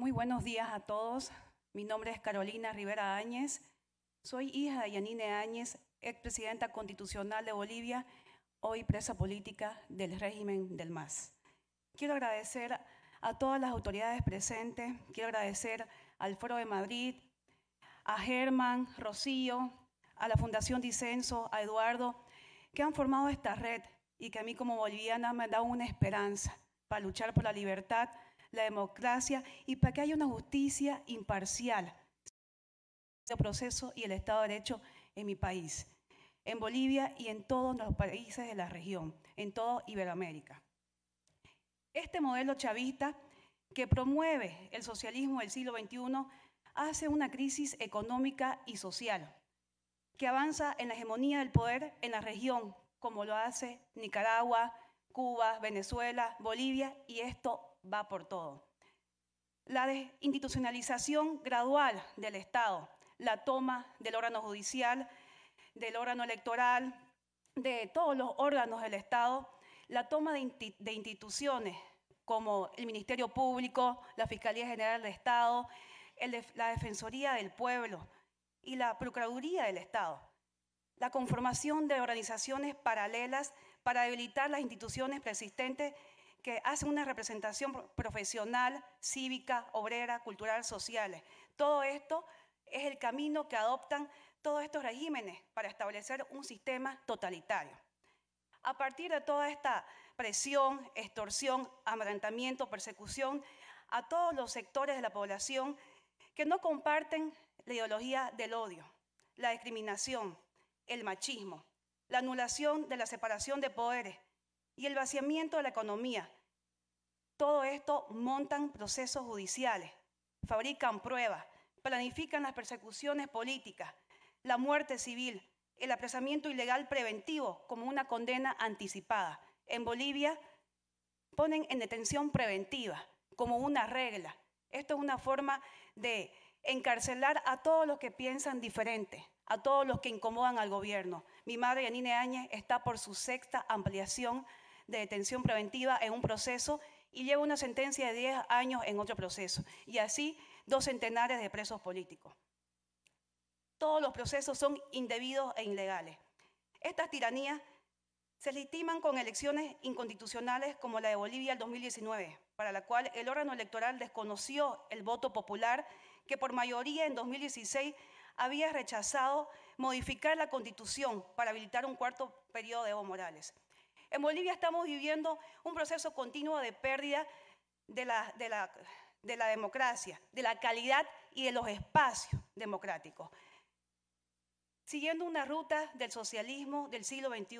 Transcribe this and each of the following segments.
Muy buenos días a todos. Mi nombre es Carolina Rivera Áñez. Soy hija de Yanine Áñez, expresidenta constitucional de Bolivia, hoy presa política del régimen del MAS. Quiero agradecer a todas las autoridades presentes, quiero agradecer al Foro de Madrid, a Germán, Rocío, a la Fundación Disenso, a Eduardo, que han formado esta red y que a mí como boliviana me dado una esperanza para luchar por la libertad la democracia y para que haya una justicia imparcial el proceso y el Estado de Derecho en mi país, en Bolivia y en todos los países de la región, en toda Iberoamérica. Este modelo chavista que promueve el socialismo del siglo XXI hace una crisis económica y social que avanza en la hegemonía del poder en la región, como lo hace Nicaragua, Cuba, Venezuela, Bolivia y esto va por todo. La desinstitucionalización gradual del Estado, la toma del órgano judicial, del órgano electoral, de todos los órganos del Estado, la toma de, instituciones como el Ministerio Público, la Fiscalía General del Estado, la Defensoría del Pueblo y la Procuraduría del Estado, la conformación de organizaciones paralelas para debilitar las instituciones preexistentes que hacen una representación profesional, cívica, obrera, cultural, social. Todo esto es el camino que adoptan todos estos regímenes para establecer un sistema totalitario. A partir de toda esta presión, extorsión, amedrentamiento, persecución a todos los sectores de la población que no comparten la ideología del odio, la discriminación, el machismo, la anulación de la separación de poderes, y el vaciamiento de la economía. Todo esto montan procesos judiciales, fabrican pruebas, planifican las persecuciones políticas, la muerte civil, el apresamiento ilegal preventivo como una condena anticipada. En Bolivia ponen en detención preventiva como una regla. Esto es una forma de encarcelar a todos los que piensan diferente, a todos los que incomodan al gobierno. Mi madre, Yanine Áñez, está por su sexta ampliación de detención preventiva en un proceso y lleva una sentencia de 10 años en otro proceso. Y así dos centenares de presos políticos. Todos los procesos son indebidos e ilegales. Estas tiranías se legitiman con elecciones inconstitucionales como la de Bolivia el 2019, para la cual el órgano electoral desconoció el voto popular que por mayoría en 2016 había rechazado modificar la constitución para habilitar un cuarto periodo de Evo Morales. En Bolivia estamos viviendo un proceso continuo de pérdida de la, democracia, de la calidad y de los espacios democráticos, siguiendo una ruta del socialismo del siglo XXI.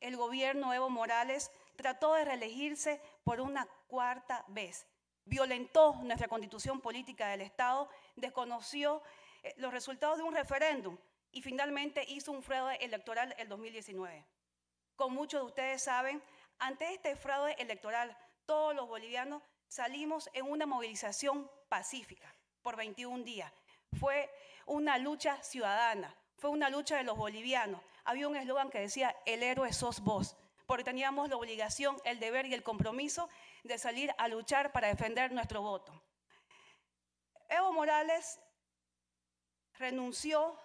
El gobierno Evo Morales trató de reelegirse por una cuarta vez, violentó nuestra constitución política del Estado, desconoció eh, los resultados de un referéndum y finalmente hizo un fraude electoral el 2019. Como muchos de ustedes saben, ante este fraude electoral, todos los bolivianos salimos en una movilización pacífica por 21 días. Fue una lucha ciudadana, fue una lucha de los bolivianos. Había un eslogan que decía, el héroe sos vos, porque teníamos la obligación, el deber y el compromiso de salir a luchar para defender nuestro voto. Evo Morales renunció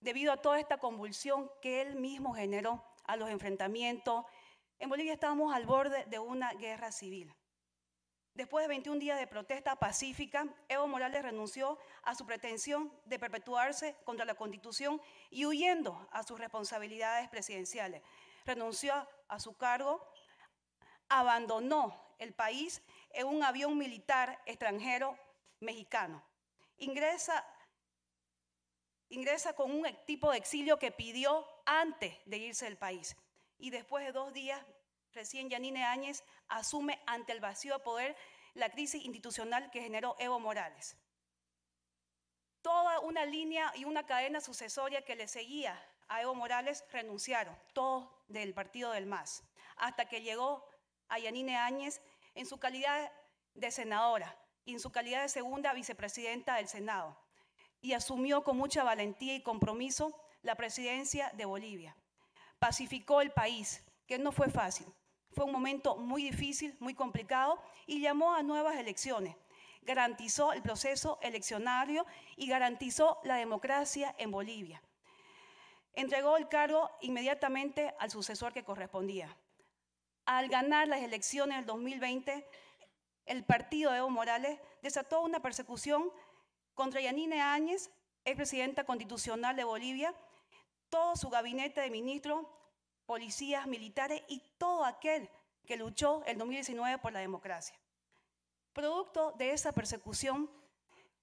debido a toda esta convulsión que él mismo generó a los enfrentamientos. En Bolivia estábamos al borde de una guerra civil. Después de 21 días de protesta pacífica, Evo Morales renunció a su pretensión de perpetuarse contra la Constitución y huyendo a sus responsabilidades presidenciales. Renunció a su cargo, abandonó el país en un avión militar extranjero mexicano. Ingresa, ingresa con un tipo de exilio que pidió antes de irse del país. Y después de dos días, recién Yanine Áñez asume ante el vacío de poder la crisis institucional que generó Evo Morales. Toda una línea y una cadena sucesoria que le seguía a Evo Morales renunciaron, todos del partido del MAS, hasta que llegó a Yanine Áñez en su calidad de senadora y en su calidad de segunda vicepresidenta del Senado y asumió con mucha valentía y compromiso la presidencia de Bolivia. Pacificó el país, que no fue fácil. Fue un momento muy difícil, muy complicado, y llamó a nuevas elecciones. Garantizó el proceso eleccionario y garantizó la democracia en Bolivia. Entregó el cargo inmediatamente al sucesor que correspondía. Al ganar las elecciones del 2020, el partido de Evo Morales desató una persecución contra Yanine Áñez, expresidenta constitucional de Bolivia, todo su gabinete de ministros, policías, militares y todo aquel que luchó el 2019 por la democracia. Producto de esa persecución,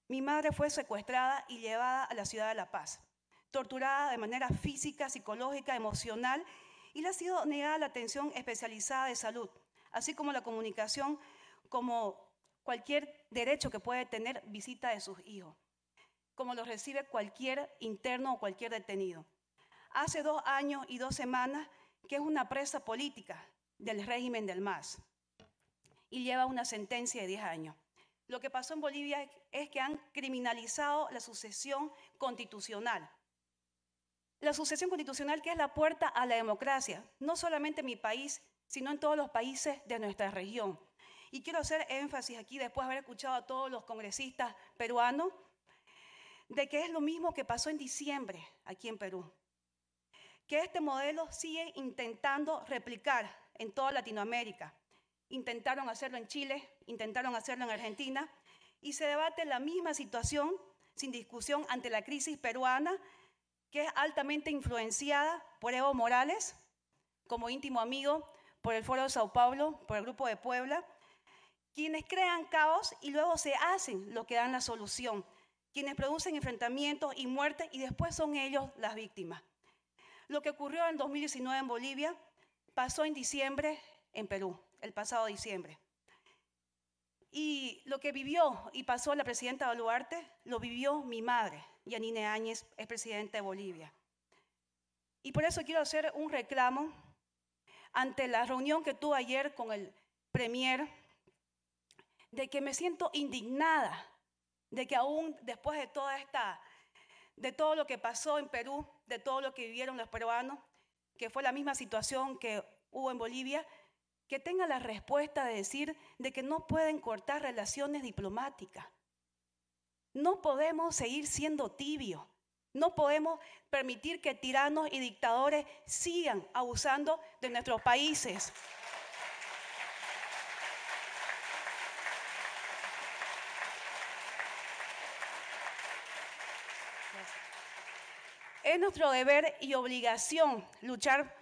mi madre fue secuestrada y llevada a la ciudad de La Paz, torturada de manera física, psicológica, emocional y le ha sido negada la atención especializada de salud, así como la comunicación como cualquier derecho que puede tener visita de sus hijos, como lo recibe cualquier interno o cualquier detenido. Hace dos años y dos semanas que es una presa política del régimen del MAS y lleva una sentencia de 10 años. Lo que pasó en Bolivia es que han criminalizado la sucesión constitucional. La sucesión constitucional que es la puerta a la democracia, no solamente en mi país, sino en todos los países de nuestra región. Y quiero hacer énfasis aquí, después de haber escuchado a todos los congresistas peruanos, de que es lo mismo que pasó en diciembre aquí en Perú, que este modelo sigue intentando replicar en toda Latinoamérica. Intentaron hacerlo en Chile, intentaron hacerlo en Argentina, y se debate la misma situación sin discusión ante la crisis peruana, que es altamente influenciada por Evo Morales, como íntimo amigo, por el Foro de Sao Paulo, por el Grupo de Puebla, quienes crean caos y luego se hacen lo que dan la solución, quienes producen enfrentamientos y muertes y después son ellos las víctimas. Lo que ocurrió en 2019 en Bolivia pasó en diciembre en Perú, el pasado diciembre. Y lo que vivió y pasó la presidenta Baluarte, lo vivió mi madre, Yanine Áñez, es presidenta de Bolivia. Y por eso quiero hacer un reclamo ante la reunión que tuve ayer con el premier de que me siento indignada, de que aún después de toda esta, de todo lo que pasó en Perú, de todo lo que vivieron los peruanos, que fue la misma situación que hubo en Bolivia, que tenga la respuesta de decir de que no pueden cortar relaciones diplomáticas. No podemos seguir siendo tibios. No podemos permitir que tiranos y dictadores sigan abusando de nuestros países. Es nuestro deber y obligación luchar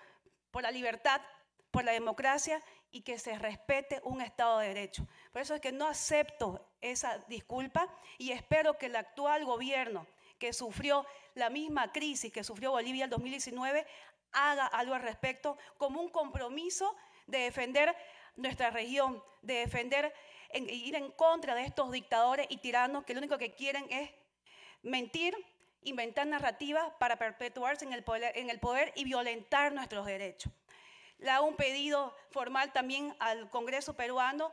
por la libertad, por la democracia y que se respete un Estado de Derecho. Por eso es que no acepto esa disculpa y espero que el actual gobierno que sufrió la misma crisis que sufrió Bolivia en 2019 haga algo al respecto como un compromiso de defender nuestra región, de defender e ir en contra de estos dictadores y tiranos que lo único que quieren es mentir, inventar narrativas para perpetuarse en el, poder, y violentar nuestros derechos. Le hago un pedido formal también al Congreso peruano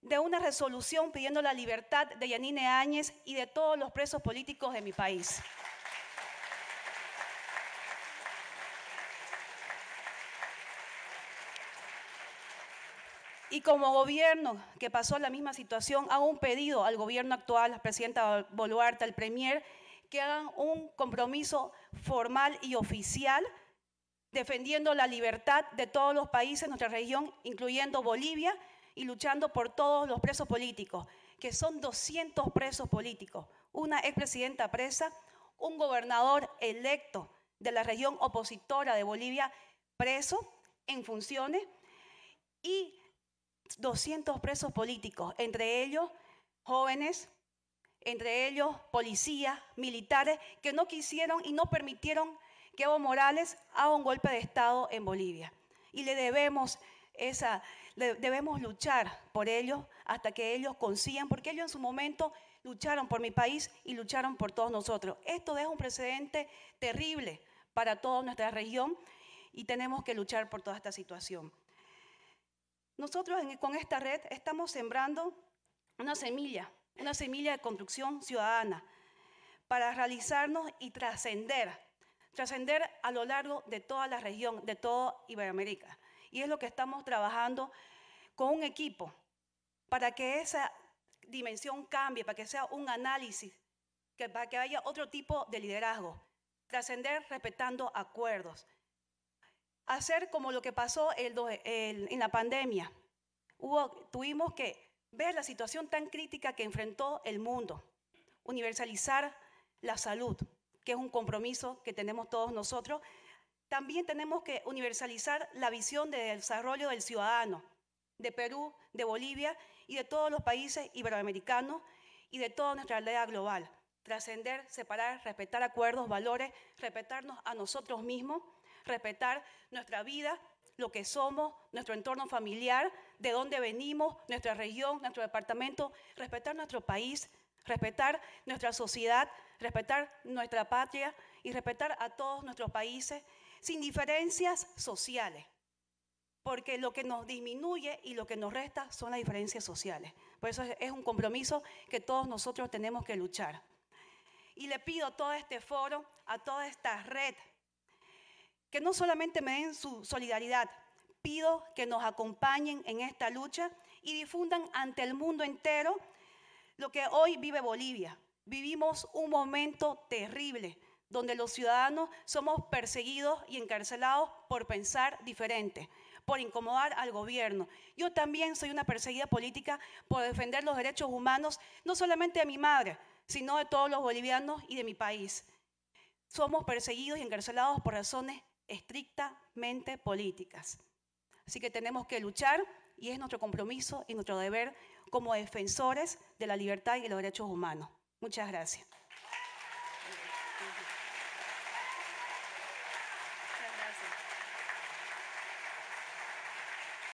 de una resolución pidiendo la libertad de Yanine Áñez y de todos los presos políticos de mi país. Y como gobierno que pasó la misma situación, hago un pedido al gobierno actual, a la presidenta Boluarte, al premier, que hagan un compromiso formal y oficial defendiendo la libertad de todos los países de nuestra región, incluyendo Bolivia, y luchando por todos los presos políticos, que son 200 presos políticos, una expresidenta presa, un gobernador electo de la región opositora de Bolivia preso en funciones y 200 presos políticos, entre ellos jóvenes, entre ellos policías, militares, que no quisieron y no permitieron que Evo Morales haga un golpe de Estado en Bolivia. Y le debemos esa, debemos luchar por ellos hasta que ellos consigan, porque ellos en su momento lucharon por mi país y lucharon por todos nosotros. Esto deja un precedente terrible para toda nuestra región y tenemos que luchar por toda esta situación. Nosotros con esta red estamos sembrando una semilla una semilla de construcción ciudadana para realizarnos y trascender, trascender a lo largo de toda la región, de toda Iberoamérica. Y es lo que estamos trabajando con un equipo para que esa dimensión cambie, para que sea un análisis, que, para que haya otro tipo de liderazgo. Trascender respetando acuerdos. Hacer como lo que pasó en la pandemia. tuvimos que ver la situación tan crítica que enfrentó el mundo, universalizar la salud, que es un compromiso que tenemos todos nosotros, también tenemos que universalizar la visión de desarrollo del ciudadano de Perú, de Bolivia y de todos los países iberoamericanos y de toda nuestra aldea global. Trascender, separar, respetar acuerdos, valores, respetarnos a nosotros mismos, respetar nuestra vida, lo que somos, nuestro entorno familiar, de dónde venimos, nuestra región, nuestro departamento, respetar nuestro país, respetar nuestra sociedad, respetar nuestra patria y respetar a todos nuestros países sin diferencias sociales. Porque lo que nos disminuye y lo que nos resta son las diferencias sociales. Por eso es un compromiso que todos nosotros tenemos que luchar. Y le pido a todo este foro, a toda esta red, que no solamente me den su solidaridad, pido que nos acompañen en esta lucha y difundan ante el mundo entero lo que hoy vive Bolivia. Vivimos un momento terrible donde los ciudadanos somos perseguidos y encarcelados por pensar diferente, por incomodar al gobierno. Yo también soy una perseguida política por defender los derechos humanos, no solamente de mi madre, sino de todos los bolivianos y de mi país. Somos perseguidos y encarcelados por razones estrictamente políticas. Así que tenemos que luchar y es nuestro compromiso y nuestro deber como defensores de la libertad y de los derechos humanos. Muchas gracias.